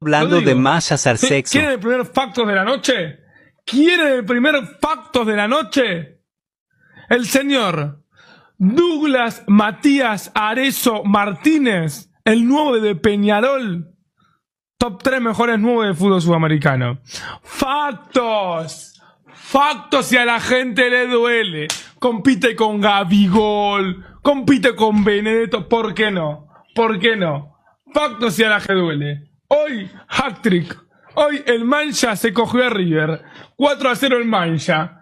hablando de masas al sexo. ¿Quieren el primer Factos de la noche? ¿Quieren el primer Factos de la noche? El señor Douglas Matías Arezo Martínez, el nuevo de Peñarol. Top 3 mejores nuevos de fútbol sudamericano. Factos. Factos y a la gente le duele. Compite con Gabigol. Compite con Benedetto. ¿Por qué no? ¿Por qué no? Factos y a la gente duele. Hoy, hat trick. Hoy el Mancha se cogió a River. 4 a 0 el Mancha.